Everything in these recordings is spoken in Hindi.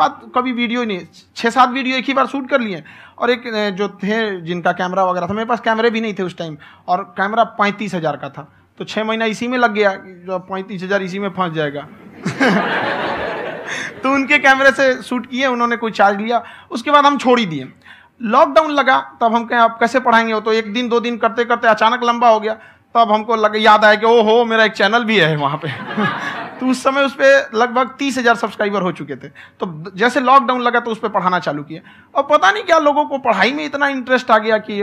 बाद कभी वीडियो नहीं छः सात वीडियो एक ही बार शूट कर लिए और एक जो थे जिनका कैमरा वगैरह था मेरे पास कैमरे भी नहीं थे उस टाइम और कैमरा पैंतीस हज़ार का था तो छः महीना इसी में लग गया जो पैंतीस हज़ार इसी में फंस जाएगा तो उनके कैमरे से शूट किए उन्होंने कोई चार्ज लिया उसके बाद हम छोड़ ही दिए लॉकडाउन लगा तब हम कहें आप कैसे पढ़ाएंगे हो तो एक दिन दो दिन करते करते अचानक लंबा हो गया तब हमको लग याद आया कि ओ हो मेरा एक चैनल भी है वहाँ पे तो उस समय उस पर लगभग तीस हज़ार सब्सक्राइबर हो चुके थे तो जैसे लॉकडाउन लगा तो उस पर पढ़ाना चालू किया और पता नहीं क्या लोगों को पढ़ाई में इतना इंटरेस्ट आ गया कि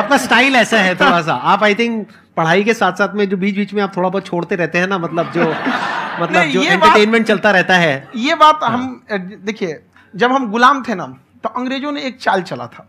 आपका स्टाइल ऐसा है थोड़ा सा आप आई थिंक पढ़ाई के साथ साथ में जो बीच बीच में आप थोड़ा बहुत छोड़ते रहते हैं ना मतलब जो मतलब जो एंटरटेनमेंट चलता रहता है ये बात हाँ। हम देखिए जब हम गुलाम थे ना तो अंग्रेजों ने एक चाल चला था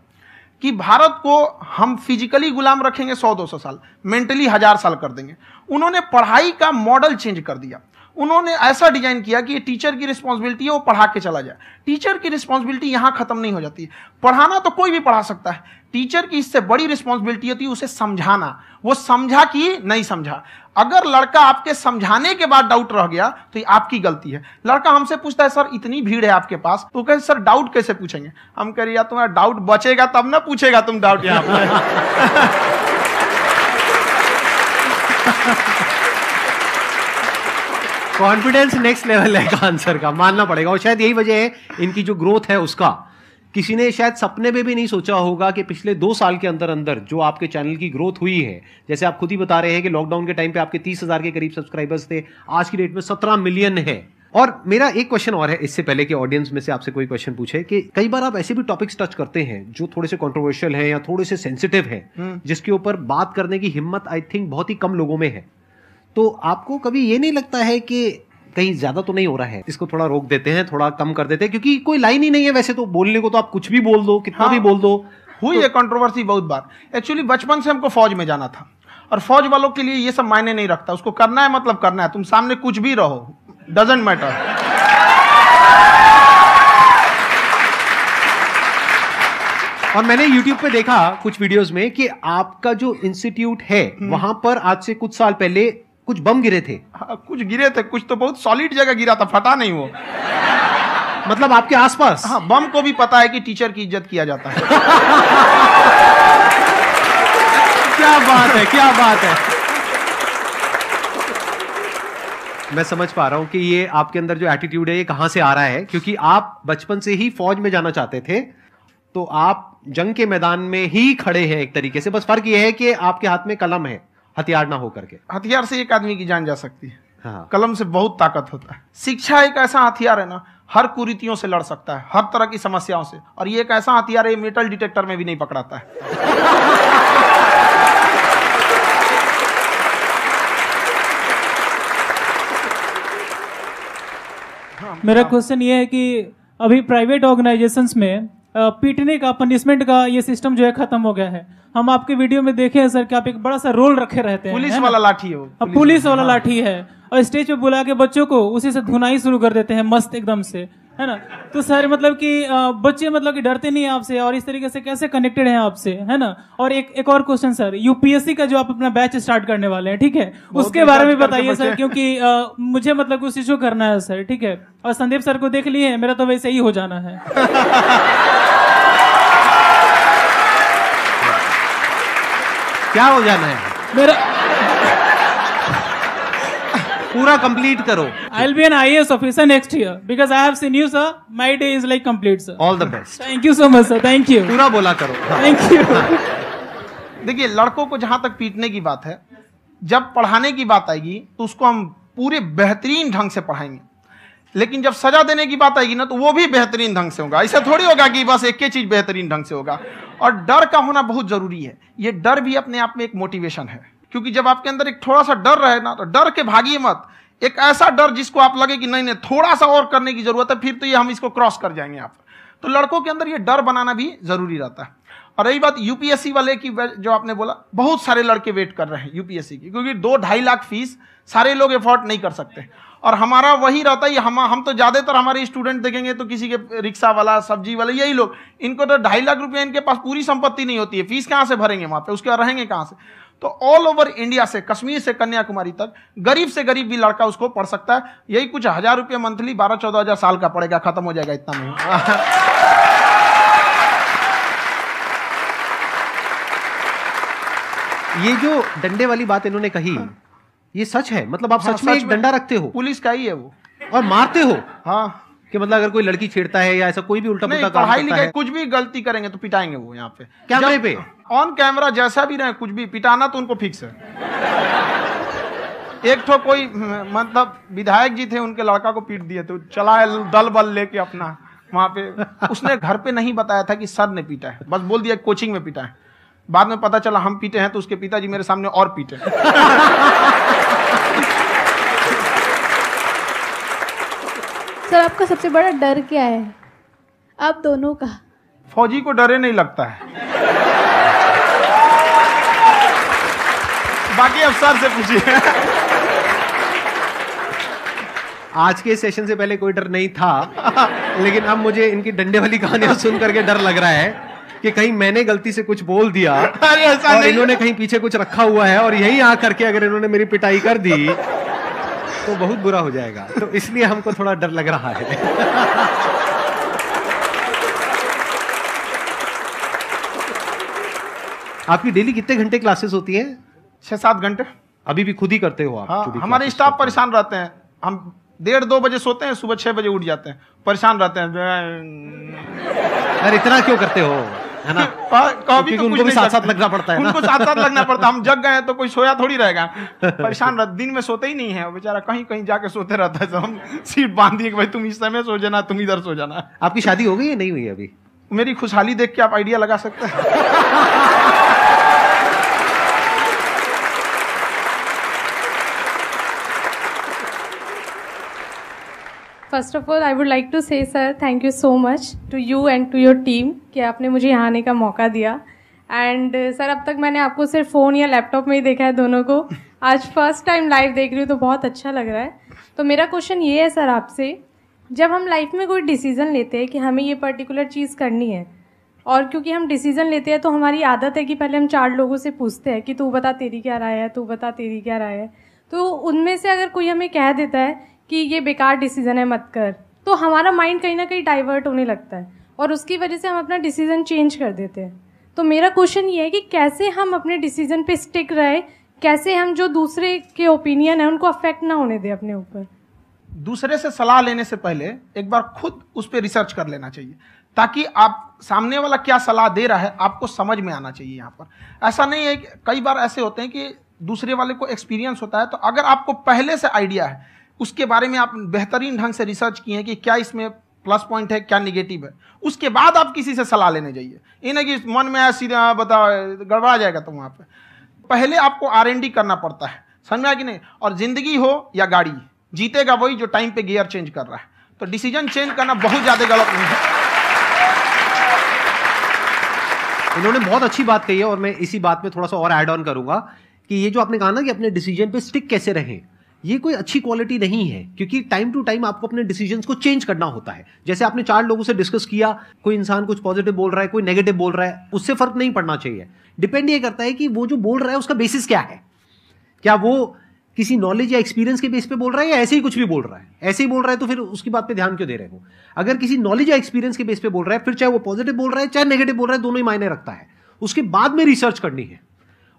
कि भारत को हम फिजिकली गुलाम रखेंगे सौ दो सौ साल मेंटली हजार साल कर देंगे उन्होंने पढ़ाई का मॉडल चेंज कर दिया उन्होंने ऐसा डिजाइन किया कि ये टीचर की रिस्पॉन्सिबिलिटी है वो पढ़ा के चला जाए टीचर की रिस्पॉन्सिबिलिटी यहाँ खत्म नहीं हो जाती पढ़ाना तो कोई भी पढ़ा सकता है टीचर की इससे बड़ी रिस्पॉन्सिबिलिटी होती है उसे समझाना वो समझा कि नहीं समझा अगर लड़का आपके समझाने के बाद डाउट रह गया तो ये आपकी गलती है लड़का हमसे पूछता है सर इतनी भीड़ है आपके पास तो कहे सर डाउट कैसे पूछेंगे हम कह रही तुम्हारा डाउट बचेगा तब ना पूछेगा तुम डाउट यहाँ कॉन्फिडेंस नेक्स्ट लेवल है आंसर का मानना पड़ेगा और शायद यही वजह है इनकी जो ग्रोथ है उसका किसी ने शायद सपने में भी नहीं सोचा होगा कि पिछले दो साल के अंदर अंदर जो आपके चैनल की ग्रोथ हुई है जैसे आप खुद ही बता रहे हैं कि लॉकडाउन के टाइम पे आपके तीस हजार के करीब सब्सक्राइबर्स थे आज की डेट में सत्रह मिलियन है और मेरा एक क्वेश्चन और है इससे पहले कि ऑडियंस में से आपसे कोई क्वेश्चन पूछे कि कई बार आप ऐसे भी टॉपिक्स टच करते हैं जो थोड़े से कॉन्ट्रोवर्शियल हैं या थोड़े से सेंसिटिव हैं हम्म। जिसके ऊपर बात करने की हिम्मत आई थिंक बहुत ही कम लोगों में है तो आपको कभी ये नहीं लगता है कि कहीं ज्यादा तो नहीं हो रहा है इसको थोड़ा रोक देते हैं थोड़ा कम कर देते हैं क्योंकि कोई लाइन ही नहीं है वैसे तो बोलने को तो आप कुछ भी बोल दो कितना हाँ। भी बोल दो हुई तो है तो, कंट्रोवर्सी बहुत बार एक्चुअली बचपन से हमको फौज में जाना था और फौज वालों के लिए ये सब मायने नहीं रखता उसको करना है मतलब करना है तुम सामने कुछ भी रहो डजेंट मैटर और मैंने YouTube पे देखा कुछ वीडियोस में कि आपका जो इंस्टीट्यूट है हम्म। वहां पर आज से कुछ साल पहले कुछ बम गिरे थे हाँ, कुछ गिरे थे कुछ तो बहुत सॉलिड जगह गिरा था फटा नहीं वो मतलब आपके आसपास हाँ बम को भी पता है कि टीचर की इज्जत किया जाता है क्या बात है क्या बात है मैं समझ पा रहा हूं कि ये आपके अंदर जो एटीट्यूड है ये कहां से आ रहा है क्योंकि आप बचपन से ही फौज में जाना चाहते थे तो आप जंग के मैदान में ही खड़े हैं एक तरीके से बस फर्क ये है कि आपके हाथ में कलम है हथियार ना होकर के हथियार से एक आदमी की जान जा सकती है हाँ। कलम से बहुत ताकत होता है शिक्षा एक ऐसा हथियार है ना हर कुरीतियों से लड़ सकता है हर तरह की समस्याओं से और ये एक ऐसा हथियार है मेटल डिटेक्टर में भी नहीं पकड़ाता है मेरा क्वेश्चन ये है कि अभी प्राइवेट ऑर्गेनाइजेशंस में पीटने का पनिशमेंट का ये सिस्टम जो है खत्म हो गया है हम आपके वीडियो में देखे हैं सर कि आप एक बड़ा सा रोल रखे रहते हैं पुलिस वाला लाठी है वो पुलिस वाला हाँ। लाठी है और स्टेज पे बुला के बच्चों को उसी से धुनाई शुरू कर देते हैं मस्त एकदम से है ना तो सर मतलब कि बच्चे मतलब कि डरते नहीं आपसे और इस तरीके से कैसे कनेक्टेड हैं आपसे है ना और एक एक और क्वेश्चन सर यूपीएससी का जो आप अपना बैच स्टार्ट करने वाले हैं ठीक है उसके बारे में बताइए सर क्योंकि आ, मुझे मतलब कुछ इशू करना है सर ठीक है और संदीप सर को देख लिए मेरा तो वैसे ही हो जाना है क्या हो जाना है मेरा पूरा कंप्लीट करो I be an I S officer next year because I have seen you sir my day is like complete sir all the best thank you so much sir thank you पूरा बोला करो थैंक हाँ। यू देखिए लड़कों को जहां तक पीटने की बात है जब पढ़ाने की बात आएगी तो उसको हम पूरे बेहतरीन ढंग से पढ़ाएंगे लेकिन जब सजा देने की बात आएगी ना तो वो भी बेहतरीन ढंग से होगा ऐसा थोड़ी होगा कि बस एक ही चीज़ बेहतरीन ढंग से होगा और डर का होना बहुत ज़रूरी है ये डर भी अपने आप में एक मोटिवेशन है क्योंकि जब आपके अंदर एक थोड़ा सा डर रहे ना तो डर के भागी मत एक ऐसा डर जिसको आप लगे कि नहीं नहीं थोड़ा सा और करने की ज़रूरत है फिर तो ये हम इसको क्रॉस कर जाएंगे आप तो लड़कों के अंदर ये डर बनाना भी ज़रूरी रहता है और रही बात यूपीएससी वाले की जो आपने बोला बहुत सारे लड़के वेट कर रहे हैं यूपीएससी की क्योंकि दो ढाई लाख फीस सारे लोग एफोर्ड नहीं कर सकते और हमारा वही रहता है हम हम तो ज़्यादातर हमारे स्टूडेंट देखेंगे तो किसी के रिक्शा वाला सब्जी वाले यही लोग इनको तो ढाई लाख रुपया इनके पास पूरी संपत्ति नहीं होती है फीस कहाँ से भरेंगे वहाँ पे उसके बाद रहेंगे कहाँ से तो ऑल ओवर इंडिया से कश्मीर से कन्याकुमारी तक गरीब से गरीब भी लड़का उसको पढ़ सकता है यही कुछ हज़ार रुपये मंथली बारह चौदह हज़ार साल का पड़ेगा खत्म हो जाएगा इतना नहीं ये जो डंडे वाली बात इन्होंने कही हाँ। ये सच है मतलब आप हाँ, सच में एक डंडा रखते हो पुलिस का ही है वो और मारते हो हाँ कि मतलब अगर कोई लड़की छेड़ता है या ऐसा कोई भी उल्टा पुल्टा काम करता है कुछ भी गलती करेंगे तो पिटाएंगे वो यहाँ पे कैमरे पे ऑन कैमरा जैसा भी रहे कुछ भी पिटाना तो उनको फिक्स है एक तो कोई मतलब विधायक जी थे उनके लड़का को पीट दिए तो चला दल बल लेके अपना वहां पे उसने घर पे नहीं बताया था कि सर ने पीटा है बस बोल दिया कोचिंग में पीटा है बाद में पता चला हम पीटे हैं तो उसके पिताजी मेरे सामने और पीटे सर मतलब आपका सबसे बड़ा डर क्या है आप दोनों का फौजी को डरे नहीं लगता है बाकी अफसर से पूछिए आज के सेशन से पहले कोई डर नहीं था लेकिन अब मुझे इनकी डंडे वाली कहानियां सुन करके डर लग रहा है कि कहीं मैंने गलती से कुछ बोल दिया और इन्होंने कहीं पीछे कुछ रखा हुआ है और यही आ करके अगर इन्होंने मेरी पिटाई कर दी तो बहुत बुरा हो जाएगा तो इसलिए हमको थोड़ा डर लग रहा है आपकी डेली कितने घंटे क्लासेस होती है छह सात घंटे अभी भी खुद ही करते हो आप हाँ, हमारे स्टाफ परेशान रहते हैं हम डेढ़ दो बजे सोते हैं सुबह छह बजे उठ जाते हैं परेशान रहते हैं इतना क्यों करते हो है ना कॉफी को तो उनको भी साथ साथ लगना पड़ता है उनको साथ साथ लगना पड़ता हम जग गए तो कोई सोया थोड़ी रहेगा परेशान रह दिन में सोते ही नहीं है बेचारा कहीं कहीं जाके सोते रहता है हम सीट बांध दिए भाई तुम इस समय सो जाना तुम इधर सो जाना आपकी शादी हो गई है नहीं हुई अभी मेरी खुशहाली देख के आप आइडिया लगा सकते हैं first of all I would like to say sir thank you so much to you and to your team कि आपने मुझे यहाँ आने का मौका दिया एंड सर uh, अब तक मैंने आपको सिर्फ फ़ोन या लैपटॉप में ही देखा है दोनों को आज फर्स्ट टाइम लाइव देख रही हूँ तो बहुत अच्छा लग रहा है तो मेरा क्वेश्चन ये है सर आपसे जब हम लाइफ में कोई डिसीज़न लेते हैं कि हमें ये पर्टिकुलर चीज़ करनी है और क्योंकि हम डिसीज़न लेते हैं तो हमारी आदत है कि पहले हम चार लोगों से पूछते हैं कि तू बता तेरी क्या राय है तू बता तेरी क्या राय है तो उनमें से अगर कोई हमें कह देता है कि ये बेकार डिसीज़न है मत कर तो हमारा माइंड कहीं ना कहीं डाइवर्ट होने लगता है और उसकी वजह से हम अपना डिसीज़न चेंज कर देते हैं तो मेरा क्वेश्चन ये है कि कैसे हम अपने डिसीज़न पे स्टिक रहे कैसे हम जो दूसरे के ओपिनियन है उनको अफेक्ट ना होने दें अपने ऊपर दूसरे से सलाह लेने से पहले एक बार खुद उस पर रिसर्च कर लेना चाहिए ताकि आप सामने वाला क्या सलाह दे रहा है आपको समझ में आना चाहिए यहाँ पर ऐसा नहीं है कई बार ऐसे होते हैं कि दूसरे वाले को एक्सपीरियंस होता है तो अगर आपको पहले से आइडिया है उसके बारे में आप बेहतरीन ढंग से रिसर्च किए हैं कि क्या इसमें प्लस पॉइंट है क्या निगेटिव है उसके बाद आप किसी से सलाह लेने जाइए ये ना कि मन में आया सीधा हाँ, बता गड़बड़ा जाएगा तो वहाँ पर पहले आपको आर करना पड़ता है समझ में आया कि नहीं और ज़िंदगी हो या गाड़ी जीतेगा वही जो टाइम पे गियर चेंज कर रहा है तो डिसीजन चेंज करना बहुत ज़्यादा गलत नहीं है इन्होंने बहुत अच्छी बात कही है और मैं इसी बात में थोड़ा सा और ऐड ऑन करूंगा कि ये जो आपने कहा ना कि अपने डिसीजन पे स्टिक कैसे रहें ये कोई अच्छी क्वालिटी नहीं है क्योंकि टाइम टू टाइम आपको अपने डिसीजन को चेंज करना होता है जैसे आपने चार लोगों से डिस्कस किया कोई इंसान कुछ पॉजिटिव बोल रहा है कोई नेगेटिव बोल रहा है उससे फर्क नहीं पड़ना चाहिए डिपेंड ये करता है कि वो जो बोल रहा है उसका बेसिस क्या है क्या वो किसी नॉलेज या एक्सपीरियंस के बेस पे बोल रहा है या ऐसे ही कुछ भी बोल रहा है ऐसे ही बोल रहा है तो फिर उसकी बात पे ध्यान क्यों दे रहे हो अगर किसी नॉलेज या एक्सपीरियंस के बेस पे बोल रहा है फिर चाहे वो पॉजिटिव बोल रहा है चाहे नेगेटिव बोल रहा है दोनों ही मायने रखता है उसके बाद में रिसर्च करनी है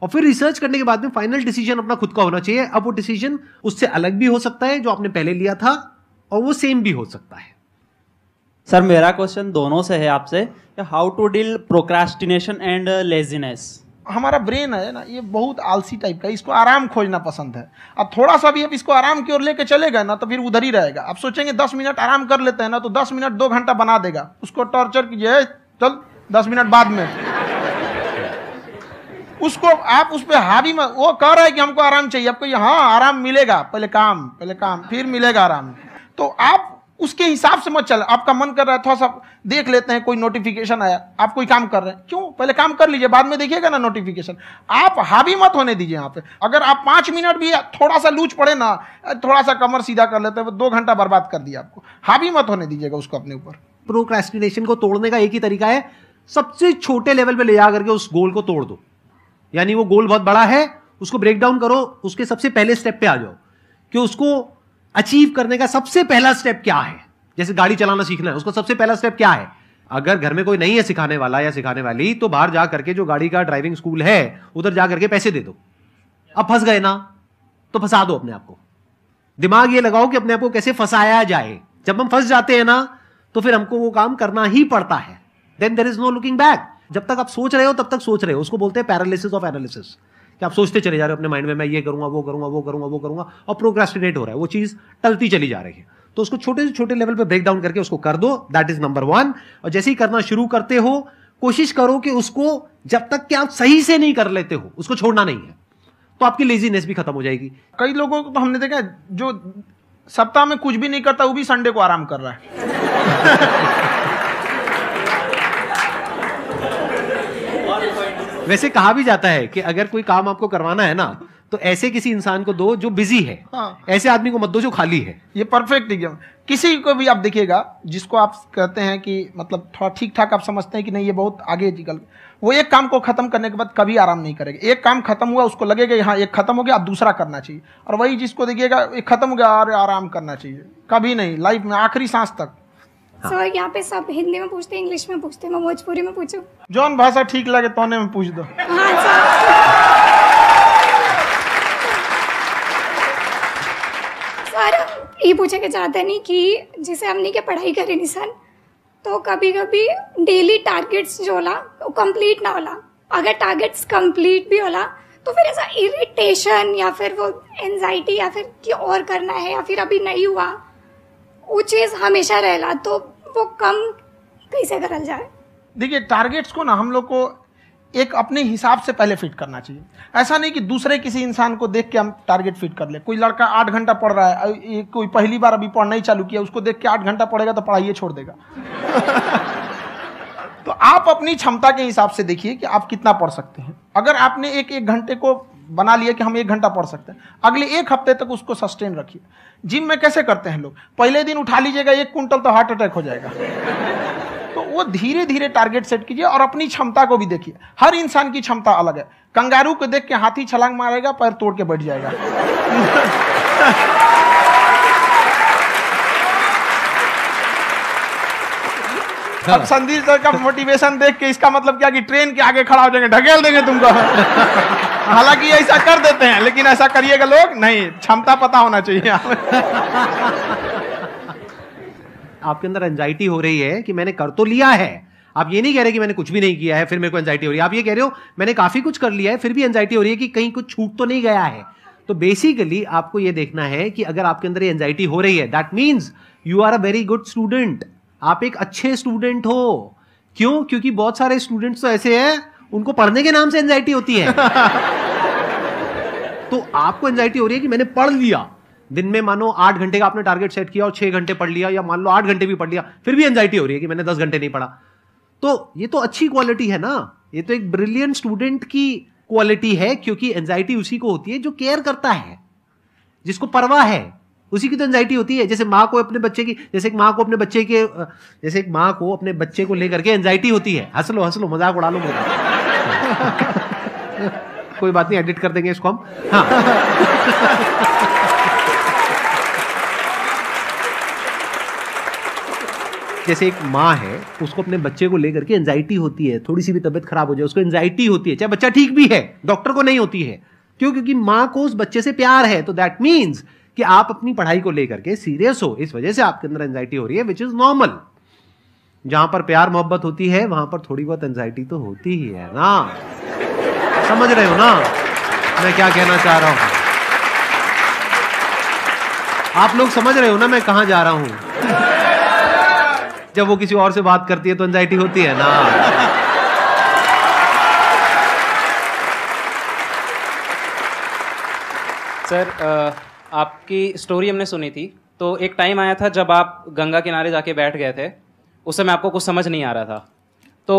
और फिर रिसर्च करने के बाद में फाइनल डिसीजन अपना खुद का होना चाहिए अब वो डिसीजन उससे अलग भी हो सकता है जो आपने पहले लिया था और वो सेम भी हो सकता है सर मेरा क्वेश्चन दोनों से है आपसे how to deal procrastination and laziness हमारा ब्रेन है ना ये बहुत आलसी टाइप का इसको आराम खोजना पसंद है अब थोड़ा सा भी अब इसको आराम की ओर लेके चले गए ना तो फिर उधर ही रहेगा आप सोचेंगे दस मिनट आराम कर लेते हैं ना तो दस मिनट दो घंटा बना देगा उसको टॉर्चर कीजिए चल दस मिनट बाद में उसको आप उस पर हावी में वो कह रहा है कि हमको आराम चाहिए आपको हाँ आराम मिलेगा पहले काम पहले काम फिर मिलेगा आराम तो आप उसके हिसाब से मत चल आपका मन कर रहा है थोड़ा सा देख लेते हैं कोई नोटिफिकेशन आया आप कोई काम कर रहे हैं क्यों पहले काम कर लीजिए बाद में देखिएगा ना नोटिफिकेशन आप हावी मत होने दीजिए यहाँ पे अगर आप पाँच मिनट भी थोड़ा सा लूच पड़े ना थोड़ा सा कमर सीधा कर लेते हैं तो दो घंटा बर्बाद कर दिया आपको हावी मत होने दीजिएगा उसको अपने ऊपर प्रोक्रेस्टिनेशन को तोड़ने का एक ही तरीका है सबसे छोटे लेवल पे ले जा करके उस गोल को तोड़ दो यानी वो गोल बहुत बड़ा है उसको ब्रेक डाउन करो उसके सबसे पहले स्टेप पे आ जाओ कि उसको अचीव करने का सबसे पहला स्टेप क्या है जैसे गाड़ी चलाना सीखना है उसका सबसे पहला स्टेप क्या है अगर घर में कोई नहीं है सिखाने वाला या सिखाने वाली तो बाहर जा करके जो गाड़ी का ड्राइविंग स्कूल है उधर जा करके पैसे दे दो अब फंस गए ना तो फंसा दो अपने आप को दिमाग ये लगाओ कि अपने आप को कैसे फंसाया जाए जब हम फंस जाते हैं ना तो फिर हमको वो काम करना ही पड़ता है then there is no looking back जब तक आप सोच रहे हो तब तक सोच रहे हो उसको बोलते हैं पैरालिसिस ऑफ एनालिसिस कि आप सोचते चले जा रहे हो अपने माइंड में मैं ये करूंगा वो करूंगा वो करूंगा वो करूंगा और प्रोग्रेस्टिनेट हो रहा है वो चीज़ टलती चली जा रही है तो उसको छोटे से छोटे लेवल पर ब्रेक डाउन करके उसको कर दो दैट इज नंबर वन और जैसे ही करना शुरू करते हो कोशिश करो कि उसको जब तक कि आप सही से नहीं कर लेते हो उसको छोड़ना नहीं है तो आपकी लेजीनेस भी खत्म हो जाएगी कई लोगों को तो हमने देखा जो सप्ताह में कुछ भी नहीं करता वो भी संडे को आराम कर रहा है वैसे कहा भी जाता है कि अगर कोई काम आपको करवाना है ना तो ऐसे किसी इंसान को दो जो बिजी है हाँ। ऐसे आदमी को मत दो जो खाली है ये परफेक्ट एकदम किसी को भी आप देखिएगा जिसको आप कहते हैं कि मतलब थोड़ा ठीक ठाक आप समझते हैं कि नहीं ये बहुत आगे निकल वो एक काम को खत्म करने के बाद कभी आराम नहीं करेगा एक काम खत्म हुआ उसको लगेगा हाँ एक खत्म हो गया अब दूसरा करना चाहिए और वही जिसको देखिएगा एक खत्म हो गया और आराम करना चाहिए कभी नहीं लाइफ में आखिरी सांस तक सो हाँ। so, यहाँ पे सब हिंदी में पूछते इंग्लिश में पूछते मैं भोजपुरी में पूछू जोन भाषा ठीक लगे तो में पूछ दो हाँ सर अच्छा। ये पूछे के चाहते नहीं कि जैसे हमने के पढ़ाई करी नहीं सर तो कभी कभी डेली टारगेट्स जो होला वो कंप्लीट ना होला अगर टारगेट्स कंप्लीट भी होला तो फिर ऐसा इरिटेशन या फिर वो एनजाइटी या फिर कि और करना है या फिर अभी नहीं हुआ वो चीज़ हमेशा रहेला तो वो कम कैसे करल जाए देखिए टारगेट्स को ना हम लोग को एक अपने हिसाब से पहले फिट करना चाहिए ऐसा नहीं कि दूसरे किसी इंसान को देख के हम टारगेट फिट कर ले कोई लड़का आठ घंटा पढ़ रहा है कोई पहली बार अभी पढ़ना ही चालू किया उसको देख के आठ घंटा पढ़ेगा तो पढ़ाइए छोड़ देगा तो आप अपनी क्षमता के हिसाब से देखिए कि आप कितना पढ़ सकते हैं अगर आपने एक एक घंटे को बना लिए कि हम एक घंटा पढ़ सकते हैं अगले एक हफ्ते तक उसको सस्टेन रखिए जिम में कैसे करते हैं लोग पहले दिन उठा लीजिएगा एक कुंटल तो हार्ट अटैक हो जाएगा तो वो धीरे धीरे टारगेट सेट कीजिए और अपनी क्षमता को भी देखिए हर इंसान की क्षमता अलग है कंगारू को देख के हाथी छलांग मारेगा पैर तोड़ के बैठ जाएगा अब संदीप सर का मोटिवेशन देख के इसका मतलब क्या कि ट्रेन के आगे खड़ा हो जाएंगे ढकेल देंगे तुमको हालांकि ऐसा कर देते हैं लेकिन ऐसा करिएगा लोग नहीं क्षमता पता होना चाहिए आपके अंदर एंजाइटी हो रही है कि मैंने कर तो लिया है आप ये नहीं कह रहे कि मैंने कुछ भी नहीं किया है फिर मेरे को एंजाइटी हो रही है आप ये कह रहे हो मैंने काफी कुछ कर लिया है फिर भी एंजाइटी हो रही है कि कहीं कुछ छूट तो नहीं गया है तो बेसिकली आपको ये देखना है कि अगर आपके अंदर ये एंजाइटी हो रही है that means you are a very good student आप एक अच्छे स्टूडेंट हो क्यों क्योंकि बहुत सारे स्टूडेंट्स तो ऐसे हैं उनको पढ़ने के नाम से एंजाइटी होती है तो आपको एंजाइटी हो रही है कि मैंने पढ़ लिया दिन में मानो आठ घंटे का आपने टारगेट सेट किया और छह घंटे पढ़ लिया या मान लो आठ घंटे भी पढ़ लिया फिर भी एंजाइटी हो रही है कि मैंने दस घंटे नहीं पढ़ा तो ये तो अच्छी क्वालिटी है ना ये तो एक ब्रिलियंट स्टूडेंट की क्वालिटी है क्योंकि एंजाइटी उसी को होती है जो केयर करता है जिसको परवाह है उसी की तो एनजाइटी होती है जैसे माँ को अपने बच्चे की जैसे एक माँ को अपने बच्चे के जैसे एक माँ को अपने बच्चे को लेकर के एनजाइटी होती है हंस लो हंस लो मजाक उड़ा लो मजाक कोई बात नहीं एडिट कर देंगे इसको हम हाँ। जैसे एक माँ है उसको अपने बच्चे को लेकर के एनजाइटी होती है थोड़ी सी भी तबियत खराब हो जाए उसको एनजाइटी होती है चाहे बच्चा ठीक भी है डॉक्टर को नहीं होती है क्यों क्योंकि माँ को उस बच्चे से प्यार है तो दैट मीन्स कि आप अपनी पढ़ाई को लेकर के सीरियस हो इस वजह से आपके अंदर एंजाइटी हो रही है विच इज नॉर्मल जहां पर प्यार मोहब्बत होती है वहां पर थोड़ी बहुत एंजाइटी तो होती ही है ना समझ रहे हो ना मैं क्या कहना चाह रहा हूं आप लोग समझ रहे हो ना मैं कहा जा रहा हूं जब वो किसी और से बात करती है तो एंजाइटी होती है ना सर आपकी स्टोरी हमने सुनी थी तो एक टाइम आया था जब आप गंगा किनारे जाके बैठ गए थे उस समय आपको कुछ समझ नहीं आ रहा था तो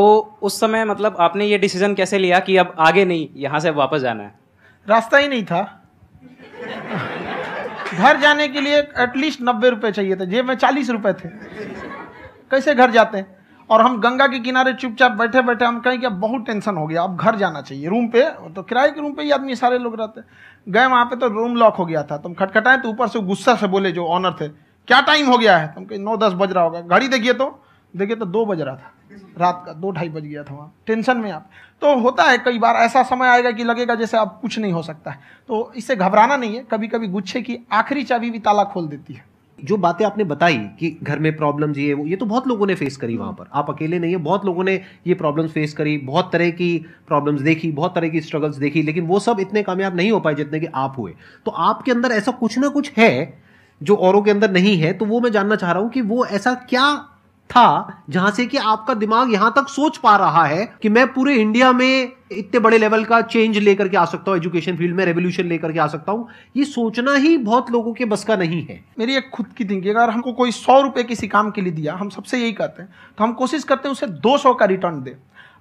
उस समय मतलब आपने ये डिसीजन कैसे लिया कि अब आगे नहीं यहाँ से वापस जाना है रास्ता ही नहीं था घर जाने के लिए एटलीस्ट नब्बे रुपये चाहिए थे जेब में चालीस रुपये थे कैसे घर जाते हैं और हम गंगा के किनारे चुपचाप बैठे बैठे हम कहें कि अब बहुत टेंशन हो गया अब घर जाना चाहिए रूम पे तो किराए के रूम पे ही आदमी सारे लोग रहते गए वहाँ पे तो रूम लॉक हो गया था तुम खटखटाएं तो ऊपर से गुस्सा से बोले जो ऑनर थे क्या टाइम हो गया है तुम तो कहीं नौ दस बज रहा होगा घड़ी देखिए तो देखिए तो दो बज रहा था रात का दो ढाई बज गया था वहाँ टेंशन में आप तो होता है कई बार ऐसा समय आएगा कि लगेगा जैसे अब कुछ नहीं हो सकता है तो इससे घबराना नहीं है कभी कभी गुच्छे की आखिरी चाबी भी ताला खोल देती है जो बातें आपने बताई कि घर में प्रॉब्लम ये वो ये तो बहुत लोगों ने फेस करी वहाँ हम्म। पर आप अकेले नहीं है बहुत लोगों ने ये प्रॉब्लम्स फेस करी बहुत तरह की प्रॉब्लम्स देखी बहुत तरह की स्ट्रगल्स देखी लेकिन वो सब इतने कामयाब नहीं हो पाए जितने कि आप हुए तो आपके अंदर ऐसा कुछ ना कुछ है जो औरों के अंदर नहीं है तो वो मैं जानना चाह रहा हूँ कि वो ऐसा क्या था जहां से कि आपका दिमाग यहां तक सोच पा रहा है कि मैं पूरे इंडिया में इतने बड़े लेवल का चेंज लेकर के आ सकता हूं एजुकेशन फील्ड में रेवोल्यूशन लेकर के आ सकता हूं ये सोचना ही बहुत लोगों के बस का नहीं है मेरी एक खुद की थिंकिंग अगर हमको कोई सौ रुपए किसी काम के लिए दिया हम सबसे यही कहते हैं तो हम कोशिश करते हैं उसे दो सौ का रिटर्न दे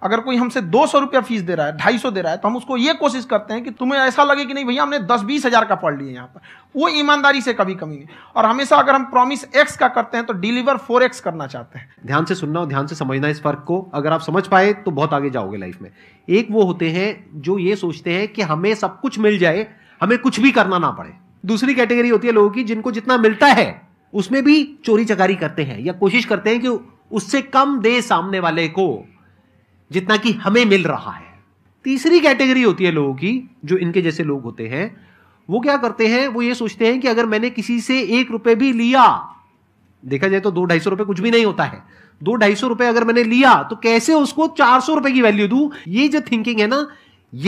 अगर कोई हमसे दो सौ रुपया फीस दे रहा है ढाई सौ दे रहा है तो हम उसको ये कोशिश करते हैं कि तुम्हें ऐसा लगे कि नहीं भैया हमने दस बीस हज़ार का पढ़ लिया यहाँ पर वो ईमानदारी से कभी कमी नहीं और हमेशा अगर हम प्रॉमिस एक्स का करते हैं तो डिलीवर फोर एक्स करना चाहते हैं ध्यान से सुनना और ध्यान से समझना इस फर्क को अगर आप समझ पाए तो बहुत आगे जाओगे लाइफ में एक वो होते हैं जो ये सोचते हैं कि हमें सब कुछ मिल जाए हमें कुछ भी करना ना पड़े दूसरी कैटेगरी होती है लोगों की जिनको जितना मिलता है उसमें भी चोरी चकारी करते हैं या कोशिश करते हैं कि उससे कम दे सामने वाले को जितना कि हमें मिल रहा है तीसरी कैटेगरी होती है लोगों की जो इनके जैसे लोग होते हैं वो क्या करते हैं वो ये सोचते हैं कि अगर मैंने किसी से एक रुपए भी लिया देखा जाए तो दो ढाई सौ रुपए कुछ भी नहीं होता है दो ढाई सौ रुपए अगर मैंने लिया तो कैसे उसको चार सौ रुपए की वैल्यू दू ये जो थिंकिंग है ना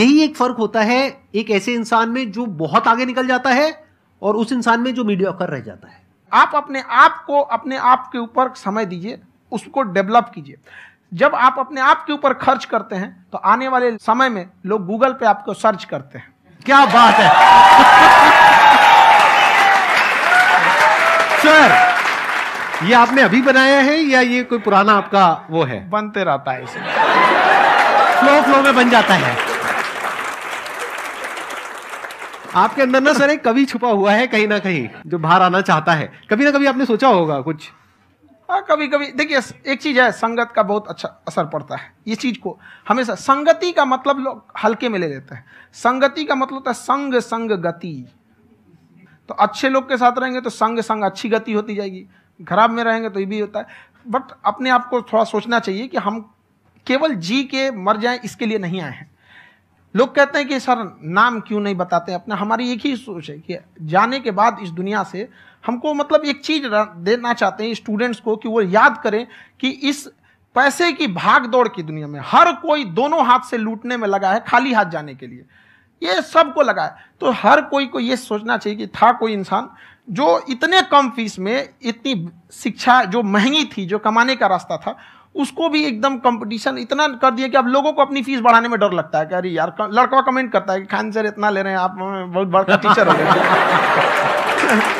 यही एक फर्क होता है एक ऐसे इंसान में जो बहुत आगे निकल जाता है और उस इंसान में जो मीडिया कर रह जाता है आप अपने आप को अपने आप के ऊपर समय दीजिए उसको डेवलप कीजिए जब आप अपने आप के ऊपर खर्च करते हैं तो आने वाले समय में लोग गूगल पे आपको सर्च करते हैं क्या बात है सर ये आपने अभी बनाया है या ये कोई पुराना आपका वो है बनते रहता है इसे फ्लो फ्लो में बन जाता है आपके अंदर ना सर एक कवि छुपा हुआ है कहीं ना कहीं जो बाहर आना चाहता है कभी ना कभी आपने सोचा होगा कुछ हाँ कभी कभी देखिए एक चीज़ है संगत का बहुत अच्छा असर पड़ता है ये चीज़ को हमेशा संगति का मतलब लोग हल्के में ले लेते हैं संगति का मतलब होता है संग संग गति तो अच्छे लोग के साथ रहेंगे तो संग संग अच्छी गति होती जाएगी खराब में रहेंगे तो ये भी होता है बट अपने आप को थोड़ा सोचना चाहिए कि हम केवल जी के मर जाए इसके लिए नहीं आए हैं लोग कहते हैं कि सर नाम क्यों नहीं बताते अपना हमारी एक ही सोच है कि जाने के बाद इस दुनिया से हमको मतलब एक चीज़ देना चाहते हैं स्टूडेंट्स को कि वो याद करें कि इस पैसे की भाग दौड़ की दुनिया में हर कोई दोनों हाथ से लूटने में लगा है खाली हाथ जाने के लिए ये सबको लगा है तो हर कोई को ये सोचना चाहिए कि था कोई इंसान जो इतने कम फीस में इतनी शिक्षा जो महंगी थी जो कमाने का रास्ता था उसको भी एकदम कंपटीशन इतना कर दिया कि अब लोगों को अपनी फीस बढ़ाने में डर लगता है कि अरे यार लड़का कमेंट करता है कि खान सर इतना ले रहे हैं आप बहुत बड़का टीचर हो गए